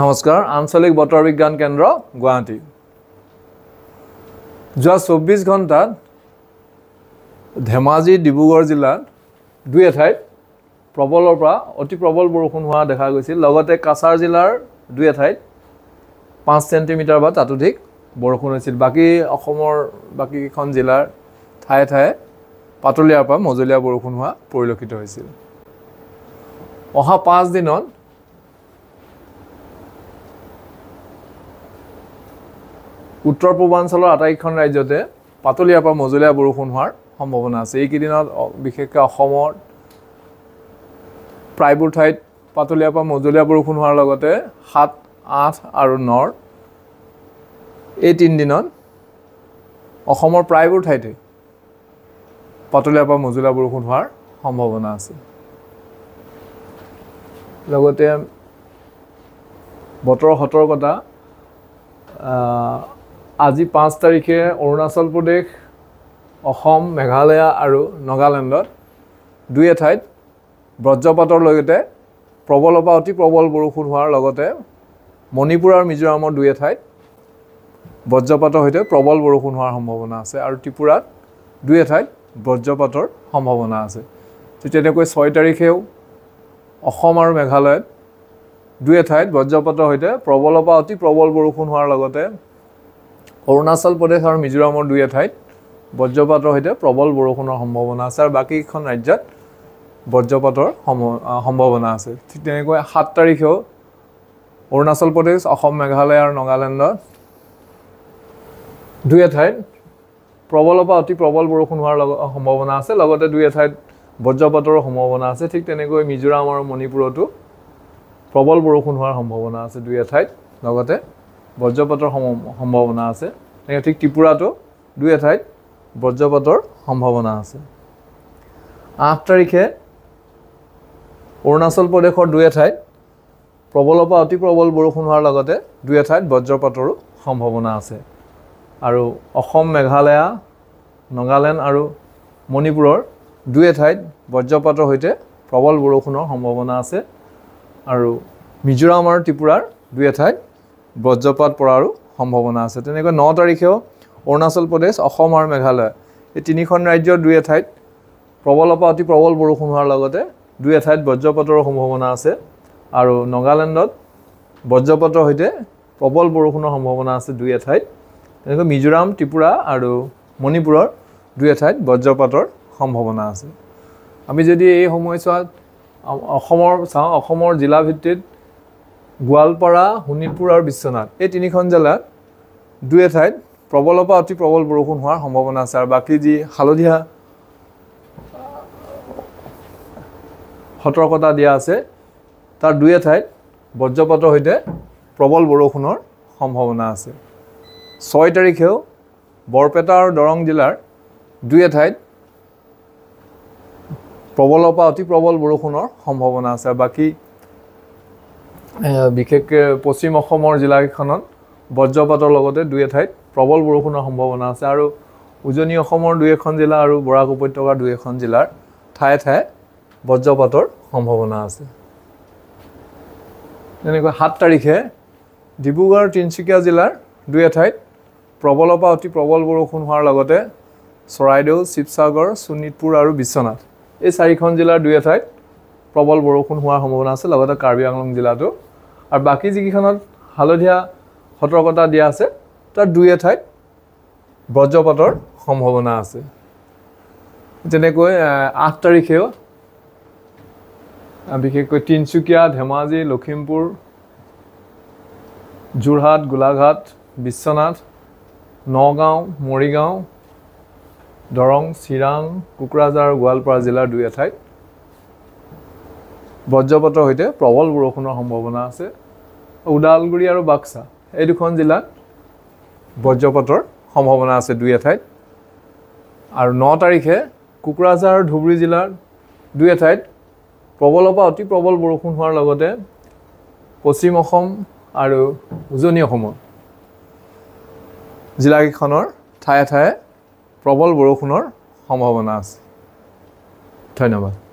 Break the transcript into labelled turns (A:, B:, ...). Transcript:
A: নমস্কাৰ আঞ্চলিক বতৰ বিজ্ঞান কেন্দ্ৰ গুৱাহাটী যোৱা চৌব্বিছ ঘণ্টাত ধেমাজি ডিব্ৰুগড় জিলাত দুই এঠাইত প্ৰবলৰ পৰা অতি প্ৰবল বৰষুণ হোৱা দেখা গৈছিল লগতে কাছাৰ জিলাৰ দুই এঠাইত পাঁচ চেণ্টিমিটাৰ বা তাতোধিক বৰষুণ হৈছিল বাকী অসমৰ বাকীকেইখন জিলাৰ ঠায়ে ঠায়ে পাতলীয়াৰ পৰা মজলীয়া বৰষুণ হোৱা পৰিলক্ষিত হৈছিল অহা পাঁচদিনত উত্তৰ পূৰ্বাঞ্চলৰ আটাইকেইখন ৰাজ্যতে পাতলীয়াৰ পৰা মজলীয়া বৰষুণ হোৱাৰ সম্ভাৱনা আছে এইকেইদিনত বিশেষকৈ অসমৰ প্ৰায়বোৰ ঠাইত পাতলীয়াৰ পৰা মজলীয়া বৰষুণ হোৱাৰ লগতে সাত আঠ আৰু ন এই তিনিদিনত অসমৰ প্ৰায়বোৰ ঠাইতে পাতলীয়াৰ পৰা মজলীয়া বৰষুণ হোৱাৰ সম্ভাৱনা আছে লগতে বতৰৰ সতৰ্কতা আজি পাঁচ তাৰিখে অৰুণাচল প্ৰদেশ অসম মেঘালয়া আৰু নাগালেণ্ডত দুই এঠাইত বজ্ৰপাতৰ লগতে প্ৰবলৰ পৰা অতি প্ৰবল বৰষুণ হোৱাৰ লগতে মণিপুৰ আৰু মিজোৰামৰ দুই এঠাইত বজ্ৰপাতৰ সৈতে প্ৰবল বৰষুণ হোৱাৰ সম্ভাৱনা আছে আৰু ত্ৰিপুৰাত দুই এঠাইত বজ্ৰপাতৰ সম্ভাৱনা আছে ঠিক তেনেকৈ ছয় তাৰিখেও অসম আৰু মেঘালয়ত দুই এঠাইত বজ্ৰপাতৰ সৈতে প্ৰবলৰ পৰা অতি প্ৰবল বৰষুণ হোৱাৰ লগতে অৰুণাচল প্ৰদেশ আৰু মিজোৰামৰ দুই এঠাইত বজ্ৰপাতৰ সৈতে প্ৰবল বৰষুণৰ সম্ভাৱনা আছে আৰু বাকীকেইখন ৰাজ্যত বজ্ৰপাতৰ সম্ভাৱনা আছে ঠিক তেনেকৈ সাত তাৰিখেও অৰুণাচল প্ৰদেশ অসম মেঘালয় আৰু নাগালেণ্ডত দুই এঠাইত প্ৰবলৰ পৰা অতি প্ৰবল বৰষুণ হোৱাৰ লগ সম্ভাৱনা আছে লগতে দুই এঠাইত বজ্ৰপাতৰো সম্ভাৱনা আছে ঠিক তেনেকৈ মিজোৰাম আৰু মণিপুৰতো প্ৰবল বৰষুণ হোৱাৰ সম্ভাৱনা আছে দুই এঠাইত লগতে বজ্ৰপাতৰ সম সম্ভাৱনা আছে তেনেকৈ ঠিক ত্ৰিপুৰাটো দুই এঠাইত বজ্ৰপাতৰ সম্ভাৱনা আছে আঠ তাৰিখে অৰুণাচল প্ৰদেশৰ দুই এঠাইত প্ৰবলৰ পৰা অতি প্ৰবল বৰষুণ হোৱাৰ লগতে দুই এঠাইত বজ্ৰপাতৰো সম্ভাৱনা আছে আৰু অসম মেঘালয়া নাগালেণ্ড আৰু মণিপুৰৰ দুই এঠাইত বজ্ৰপাতৰ সৈতে প্ৰবল বৰষুণৰ সম্ভাৱনা আছে আৰু মিজোৰাম আৰু ত্ৰিপুৰাৰ দুই এঠাইত বজ্ৰপাত পৰাৰো সম্ভাৱনা আছে তেনেকৈ ন তাৰিখেও অৰুণাচল প্ৰদেশ অসম আৰু মেঘালয় এই তিনিখন ৰাজ্যৰ দুই এঠাইত প্ৰবলৰ পৰা অতি প্ৰবল বৰষুণ হোৱাৰ লগতে দুই এঠাইত বজ্ৰপাতৰো সম্ভাৱনা আছে আৰু নগালেণ্ডত বজ্ৰপাতৰ সৈতে প্ৰবল বৰষুণৰ সম্ভাৱনা আছে দুই এঠাইত তেনেকৈ মিজোৰাম ত্ৰিপুৰা আৰু মণিপুৰৰ দুই এঠাইত বজ্ৰপাতৰ সম্ভাৱনা আছে আমি যদি এই সময়ছোৱাত অসমৰ চাওঁ অসমৰ জিলাভিত্তিত গোৱালপাৰা শোণিতপুৰ আৰু বিশ্বনাথ এই তিনিখন জিলাত দুই এঠাইত প্ৰবলৰ পৰা অতি প্ৰবল বৰষুণ হোৱাৰ সম্ভাৱনা আছে আৰু বাকী যি হালধীয়া সতৰ্কতা দিয়া আছে তাৰ দুই এঠাইত বজ্ৰপাতৰ সৈতে প্ৰবল বৰষুণৰ সম্ভাৱনা আছে ছয় তাৰিখেও বৰপেটা আৰু দৰং জিলাৰ দুই এঠাইত প্ৰবলৰ পৰা অতি প্ৰবল বৰষুণৰ সম্ভাৱনা আছে আৰু বাকী বিশেষকৈ পশ্চিম অসমৰ জিলাকেইখনত বজ্ৰপাতৰ লগতে দুই এঠাইত প্ৰবল বৰষুণৰ সম্ভাৱনা আছে আৰু উজনি অসমৰ দুই এখন জিলা আৰু বৰাক উপত্যকাৰ দুই এখন জিলাৰ ঠায়ে ঠায়ে বজ্ৰপাতৰ সম্ভাৱনা আছে যেনেকৈ সাত তাৰিখে ডিব্ৰুগড় তিনিচুকীয়া জিলাৰ দুই এঠাইত প্ৰবলৰ পৰা অতি প্ৰবল বৰষুণ হোৱাৰ লগতে চৰাইদেউ শিৱসাগৰ শোণিতপুৰ আৰু বিশ্বনাথ এই চাৰিখন জিলাৰ দুই এঠাইত প্ৰবল বৰষুণ হোৱাৰ সম্ভাৱনা আছে লগতে কাৰ্বি আংলং জিলাতো আৰু বাকী যিকেইখনত হালধীয়া সতৰ্কতা দিয়া আছে তাৰ দুই এঠাইত বজ্ৰপাতৰ সম্ভাৱনা আছে যেনেকৈ আঠ তাৰিখেও বিশেষকৈ তিনিচুকীয়া ধেমাজি লখিমপুৰ যোৰহাট গোলাঘাট বিশ্বনাথ নগাঁও মৰিগাঁও দৰং চিৰাং কোকৰাঝাৰ গোৱালপাৰা জিলাৰ দুই এঠাইত বজ্ৰপাতৰ সৈতে প্ৰবল বৰষুণৰ সম্ভাৱনা আছে ওদালগুৰি আৰু বাক্সা এই দুখন জিলাত বজ্ৰপাতৰ সম্ভাৱনা আছে দুই এঠাইত আৰু ন তাৰিখে কোকৰাঝাৰ আৰু ধুবুৰী জিলাৰ দুই এঠাইত প্ৰবলৰ পৰা অতি প্ৰবল বৰষুণ হোৱাৰ লগতে পশ্চিম অসম আৰু উজনি অসমৰ জিলাকেইখনৰ ঠায়ে ঠায়ে প্ৰবল বৰষুণৰ সম্ভাৱনা আছে ধন্যবাদ